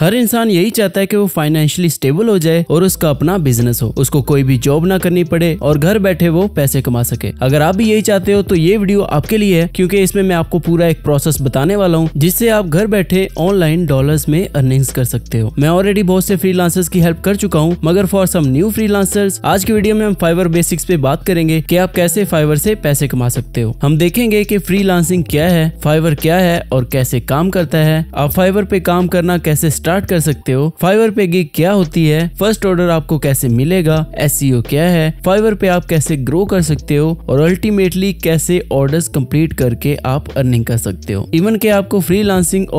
हर इंसान यही चाहता है कि वो फाइनेंशियली स्टेबल हो जाए और उसका अपना बिजनेस हो उसको कोई भी जॉब ना करनी पड़े और घर बैठे वो पैसे कमा सके अगर आप भी यही चाहते हो तो ये वीडियो आपके लिए है क्योंकि इसमें मैं आपको पूरा एक प्रोसेस बताने वाला हूँ जिससे आप घर बैठे ऑनलाइन डॉलर में अर्निंग्स कर सकते हो मैं ऑलरेडी बहुत से फ्री की हेल्प कर चुका हूँ मगर फॉर सम न्यू फ्री आज की वीडियो में हम फाइवर बेसिक्स पे बात करेंगे की आप कैसे फाइवर से पैसे कमा सकते हो हम देखेंगे की फ्री क्या है फाइवर क्या है और कैसे काम करता है आप फाइवर पे काम करना कैसे स्टार्ट कर सकते हो फाइवर पे गिग क्या होती है फर्स्ट ऑर्डर आपको कैसे मिलेगा एस e क्या है फाइवर पे आप कैसे ग्रो कर सकते हो और अल्टीमेटली कैसे ऑर्डर कम्प्लीट करके आप अर्निंग कर सकते हो इवन के आपको फ्री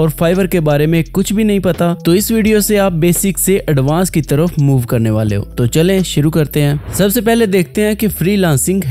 और फाइवर के बारे में कुछ भी नहीं पता तो इस वीडियो से आप बेसिक से एडवांस की तरफ मूव करने वाले हो तो चले शुरू करते हैं सबसे पहले देखते हैं कि फ्री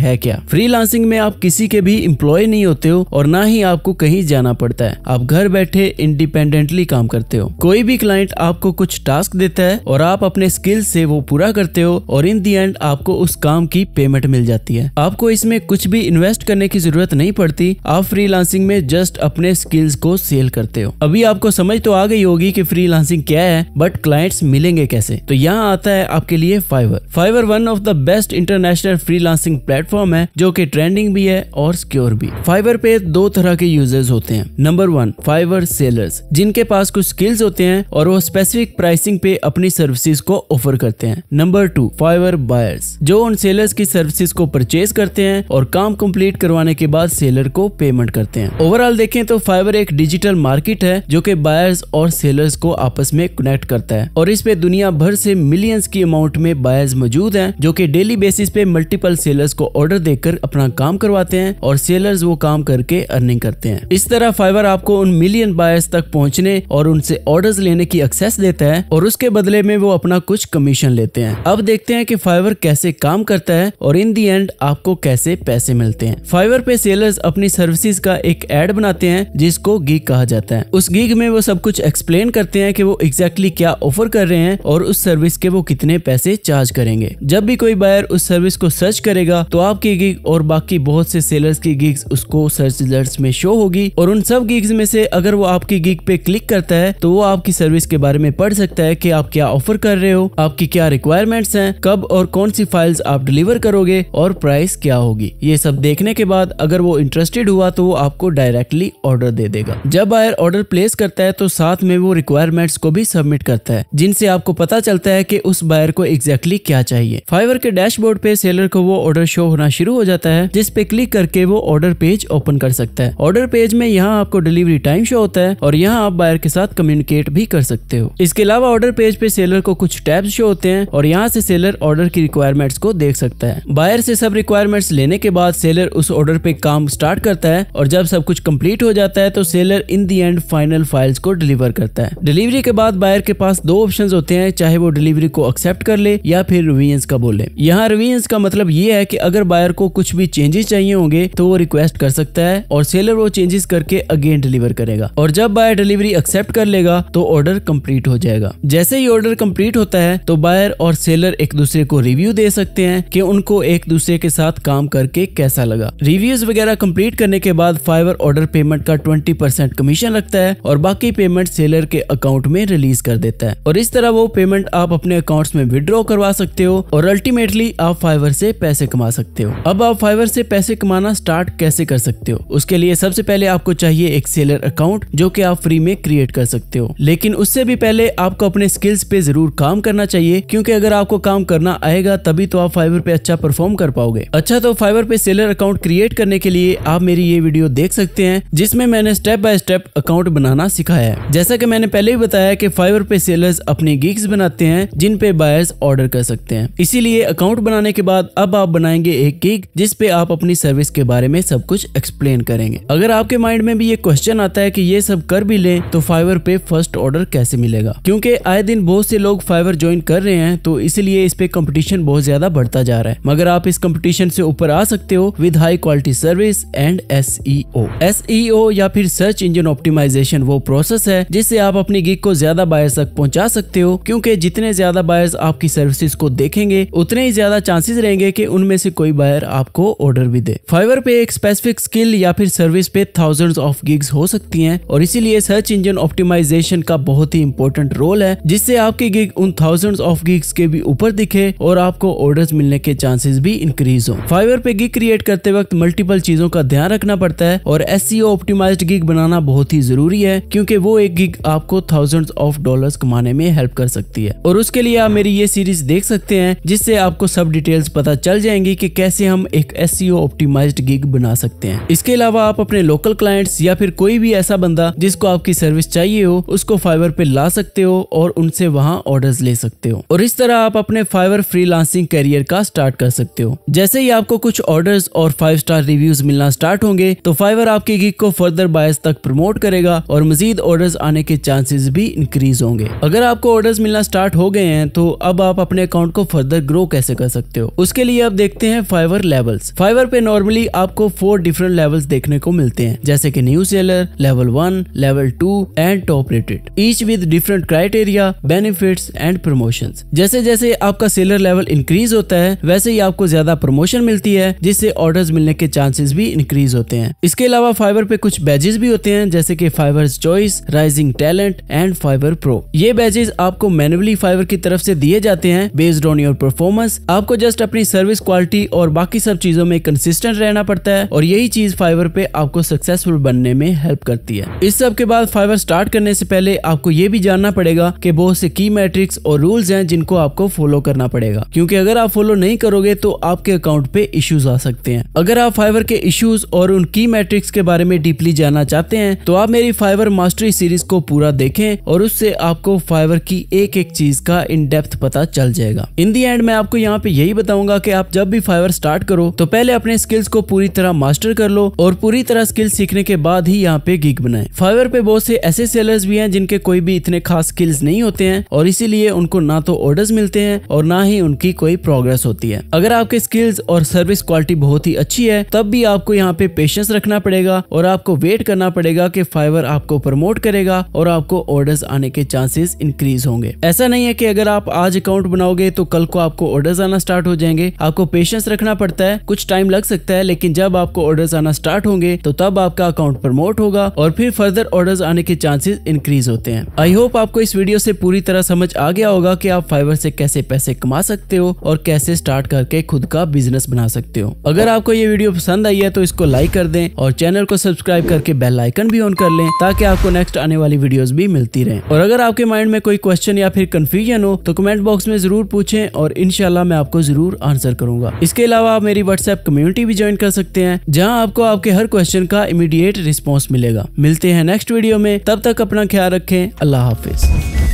है क्या फ्री में आप किसी के भी इम्प्लॉय नहीं होते हो और ना ही आपको कहीं जाना पड़ता है आप घर बैठे इंडिपेंडेंटली काम करते हो कोई भी क्लाइंट आपको कुछ टास्क देता है और आप अपने स्किल से वो पूरा करते हो और इन दी एंड आपको उस काम की पेमेंट मिल जाती है आपको इसमें कुछ भी इन्वेस्ट करने की जरूरत नहीं पड़ती आप फ्री में जस्ट अपने स्किल्स को सेल करते हो अभी आपको समझ तो आ गई होगी की फ्री क्या है बट क्लाइंट्स मिलेंगे कैसे तो यहाँ आता है आपके लिए Fiverr Fiverr one of the best international freelancing platform है जो की ट्रेंडिंग भी है और सिक्योर भी फाइवर पे दो तरह के यूजर्स होते हैं नंबर वन फाइवर सेलर्स जिनके पास कुछ स्किल्स होते हैं और वो स्पेसिफिक प्राइसिंग पे अपनी सर्विसेज को ऑफर करते हैं नंबर टू फाइवर बायर्स जो उन सेलर्स की सर्विसेज को परचेज करते हैं और काम कंप्लीट करवाने के बाद सेलर को पेमेंट करते हैं ओवरऑल देखें तो फाइवर एक डिजिटल मार्केट है जो कि बायर्स और सेलर्स को आपस में कनेक्ट करता है और इस पे दुनिया भर से मिलियंस की अमाउंट में बायर्स मौजूद हैं जो कि डेली बेसिस पे मल्टीपल सेलर्स को ऑर्डर देकर अपना काम करवाते हैं और सेलर्स वो काम करके अर्निंग करते हैं इस तरह फाइवर आपको उन मिलियन बायर्स तक पहुँचने और उनसे ऑर्डर लेने की एक्सेस देता है और उसके बदले में वो अपना कुछ कमीशन लेते हैं अब देखते हैं कि फाइवर कैसे काम करता है और इन दी एंड आपको कैसे पैसे मिलते हैं फाइवर पे सेलर्स अपनी सर्विसेज का एक एड बनाते हैं जिसको गीग कहा जाता है उस गीग में वो सब कुछ एक्सप्लेन करते हैं कि वो एग्जैक्टली क्या ऑफर कर रहे हैं और उस सर्विस के वो कितने पैसे चार्ज करेंगे जब भी कोई बायर उस सर्विस को सर्च करेगा तो आपकी गिग और बाकी बहुत से सेलर्स की गिग्स उसको सर्च रिजल्ट में शो होगी और उन सब गिग्स में से अगर वो आपकी गिग पे क्लिक करता है तो वो आपकी सर्विस सर्विस के बारे में पढ़ सकता है कि आप क्या ऑफर कर रहे हो आपकी क्या रिक्वायरमेंट्स हैं कब और कौन सी फाइल्स आप डिलीवर करोगे और प्राइस क्या होगी ये सब देखने के बाद अगर वो इंटरेस्टेड हुआ तो वो आपको डायरेक्टली ऑर्डर दे देगा जब बायर ऑर्डर प्लेस करता है तो साथ में वो रिक्वायरमेंट्स को भी सबमिट करता है जिनसे आपको पता चलता है की उस बायर को एग्जैक्टली exactly क्या चाहिए फाइवर के डैशबोर्ड पे सेलर को वो ऑर्डर शो होना शुरू हो जाता है जिसपे क्लिक करके वो ऑर्डर पेज ओपन कर सकता है ऑर्डर पेज में यहाँ आपको डिलीवरी टाइम शो होता है और यहाँ आप बायर के साथ कम्युनिकेट भी कर कर सकते हो इसके अलावा ऑर्डर पेज पे सेलर को कुछ टैब्स शो होते हैं और यहाँ से सेलर ऑर्डर की रिक्वायरमेंट्स को देख सकता है बायर से सब रिक्वायरमेंट्स लेने के बाद सेलर उस ऑर्डर पे काम स्टार्ट करता है और जब सब कुछ कम्प्लीट हो जाता है तो seller in the end final files को डिलीवर करता है डिलीवरी के बाद बायर के पास दो ऑप्शन होते हैं चाहे वो डिलीवरी को एक्सेप्ट कर ले या फिर रिवीजन का बोले यहाँ रिवीजन का मतलब ये है की अगर बायर को कुछ भी चेंजेस चाहिए होंगे तो वो रिक्वेस्ट कर सकता है और सेलर वो चेंजेस करके अगेन डिलीवर करेगा और जब बायर डिलीवरी एक्सेप्ट कर लेगा तो ऑर्डर ऑर्डर कंप्लीट हो जाएगा जैसे ही ऑर्डर कंप्लीट होता है तो बायर और सेलर एक दूसरे को रिव्यू दे सकते हैं कि उनको एक दूसरे के साथ काम करके कैसा लगा रिव्यूज वगैरह कंप्लीट करने के बाद फाइवर ऑर्डर पेमेंट का ट्वेंटी परसेंट कमीशन रखता है और बाकी पेमेंट सेलर के अकाउंट में रिलीज कर देता है और इस तरह वो पेमेंट आप अपने अकाउंट में विड्रॉ करवा सकते हो और अल्टीमेटली आप फाइवर से पैसे कमा सकते हो अब आप फाइवर से पैसे कमाना स्टार्ट कैसे कर सकते हो उसके लिए सबसे पहले आपको चाहिए एक सेलर अकाउंट जो की आप फ्री में क्रिएट कर सकते हो लेकिन उससे भी पहले आपको अपने स्किल्स पे जरूर काम करना चाहिए क्योंकि अगर आपको काम करना आएगा तभी तो आप फाइबर पे अच्छा परफॉर्म कर पाओगे अच्छा तो फाइबर पे सेलर अकाउंट क्रिएट करने के लिए आप मेरी ये वीडियो देख सकते हैं जिसमें मैंने स्टेप बाय स्टेप अकाउंट बनाना सिखाया है जैसा की मैंने पहले भी बताया की फाइबर पे सेलर्स अपनी गिग्स बनाते हैं जिनपे बायर्स ऑर्डर कर सकते हैं इसीलिए अकाउंट बनाने के बाद अब आप बनाएंगे एक गिग जिसपे आप अपनी सर्विस के बारे में सब कुछ एक्सप्लेन करेंगे अगर आपके माइंड में भी ये क्वेश्चन आता है की ये सब कर भी ले तो फाइबर पे फर्स्ट ऑर्डर कैसे मिलेगा क्योंकि आए दिन बहुत से लोग फाइवर ज्वाइन कर रहे हैं तो इसलिए इस पे कंपटीशन बहुत ज्यादा बढ़ता जा रहा है मगर आप इस कंपटीशन से ऊपर आ सकते हो with high quality service and S E या फिर सर्च इंजन ऑप्टिमाइजेशन वो प्रोसेस है जिससे आप अपनी गिग को ज्यादा बायर्स तक पहुंचा सकते हो क्योंकि जितने ज्यादा बायर्स आपकी सर्विसेज को देखेंगे उतने ही ज्यादा चांसेस रहेंगे कि उनमें से कोई बायर आपको ऑर्डर भी दे फाइवर पे एक स्पेसिफिक स्किल या फिर सर्विस पे थाउजेंड ऑफ गिग्स हो सकती हैं और इसीलिए सर्च इंजन ऑप्टिमाइजेशन का बहुत बहुत ही इंपॉर्टेंट रोल है जिससे आपके गिग उन थाउजेंड ऑफ गिग्स के भी ऊपर दिखे और आपको ऑर्डर मिलने के चांसेस भी इंक्रीज हो फाइवर पे गिग क्रिएट करते वक्त मल्टीपल चीजों का ध्यान रखना पड़ता है और एस ऑप्टीमाइज गिग बनाना बहुत ही जरूरी है क्योंकि वो एक गिग आपको थाउजेंड ऑफ डॉलर कमाने में हेल्प कर सकती है और उसके लिए आप मेरी ये सीरीज देख सकते हैं जिससे आपको सब डिटेल्स पता चल जाएंगी की कैसे हम एक एस ऑप्टीमाइज गिग बना सकते हैं इसके अलावा आप अपने लोकल क्लाइंट्स या फिर कोई भी ऐसा बंदा जिसको आपकी सर्विस चाहिए हो उसको फाइवर फाइवर पे ला सकते हो और उनसे वहाँ ऑर्डर ले सकते हो और इस तरह आप अपने फाइवर लांसिंग करियर का स्टार्ट कर सकते हो जैसे ही आपको कुछ ऑर्डर और फाइव स्टार रिव्यूज मिलना स्टार्ट होंगे तो फाइवर आपके गिग को फर्दर बायस तक प्रमोट करेगा और मजीद ऑर्डर आने के चांसेस भी इंक्रीज होंगे अगर आपको ऑर्डर मिलना स्टार्ट हो गए हैं तो अब आप अपने अकाउंट को फर्दर ग्रो कैसे कर सकते हो उसके लिए आप देखते हैं फाइवर लेवल्स फाइवर पे नॉर्मली आपको फोर डिफरेंट लेवल्स देखने को मिलते हैं जैसे की new seller level one level two and top rated each each with different criteria benefit and promotion जैसे जैसे आपका सेलर लेवल इंक्रीज होता है वैसे ही आपको ज्यादा प्रमोशन मिलती है जिससे ऑर्डर मिलने के चांसेस भी इंक्रीज होते हैं इसके अलावा फाइबर पे कुछ बैजेस भी होते हैं जैसे की Fiverr choice rising talent and Fiverr pro ये बैजेस आपको मैनुअली फाइबर की तरफ से दिए जाते हैं बेस्ड ऑन योर परफॉर्मेंस आपको जस्ट अपनी सर्विस क्वालिटी और बाकी सब चीजों में कंसिस्टेंट रहना पड़ता है और यही चीज फाइबर पे आपको सक्सेसफुल बनने में हेल्प करती है इस सब के बाद फाइबर स्टार्ट करने से पहले आपको आपको ये भी जानना पड़ेगा कि बहुत से की मैट्रिक्स और रूल्स हैं जिनको आपको फॉलो करना पड़ेगा क्योंकि अगर आप फॉलो नहीं करोगे तो आपके अकाउंट पे इश्यूज आ सकते हैं अगर आप फाइवर के इश्यूज और उन की मैट्रिक्स के बारे में डीपली जानना चाहते हैं तो आप मेरी फाइवर मास्टरी सीरीज को पूरा देखें और उससे आपको फाइवर की एक एक चीज का इन डेप्थ पता चल जाएगा इन दी एंड मैं आपको यहाँ पे यही बताऊंगा की आप जब भी फाइवर स्टार्ट करो तो पहले अपने स्किल्स को पूरी तरह मास्टर कर लो और पूरी तरह स्किल्स सीखने के बाद ही यहाँ पे गिग बनाए फाइवर पे बहुत से ऐसे सेलर्स भी हैं जिनके कोई भी इतने खास स्किल्स नहीं होते हैं और इसीलिए उनको ना तो ऑर्डर्स मिलते हैं और ना ही उनकी कोई प्रोग्रेस होती है अगर आपके स्किल्स और सर्विस क्वालिटी बहुत ही अच्छी है तब भी आपको यहाँ पे पेशेंस रखना पड़ेगा और आपको वेट करना पड़ेगा कि फाइवर आपको प्रमोट करेगा और आपको ऑर्डर्स आने के चांसेस इंक्रीज होंगे ऐसा नहीं है कि अगर आप आज अकाउंट बनाओगे तो कल को आपको ऑर्डर्स आना स्टार्ट हो जाएंगे आपको पेशेंस रखना पड़ता है कुछ टाइम लग सकता है लेकिन जब आपको ऑर्डर्स आना स्टार्ट होंगे तो तब आपका अकाउंट प्रमोट होगा और फिर फर्दर ऑर्डर्स आने के चांसेस इंक्रीज होते हैं हैं आई होप आपको इस वीडियो से पूरी तरह समझ आ गया होगा कि आप फाइबर से कैसे पैसे कमा सकते हो और कैसे स्टार्ट करके खुद का बिजनेस बना सकते हो अगर आपको ये वीडियो पसंद आई है तो इसको लाइक कर दें और चैनल को सब्सक्राइब करके बेल आइकन भी ऑन कर लें ताकि आपको नेक्स्ट आने वाली वीडियो भी मिलती रहे और अगर आपके माइंड में कोई क्वेश्चन या फिर कंफ्यूजन हो तो कमेंट बॉक्स में जरूर पूछे और इनशाला मैं आपको जरूर आंसर करूंगा इसके अलावा आप मेरी व्हाट्सएप कम्युनिटी भी ज्वाइन कर सकते हैं जहाँ आपको आपके हर क्वेश्चन का इमीडिएट रिस्पॉन्स मिलेगा मिलते हैं नेक्स्ट वीडियो में तब तक अपना ख्याल रखें अल्लाह हाफिज़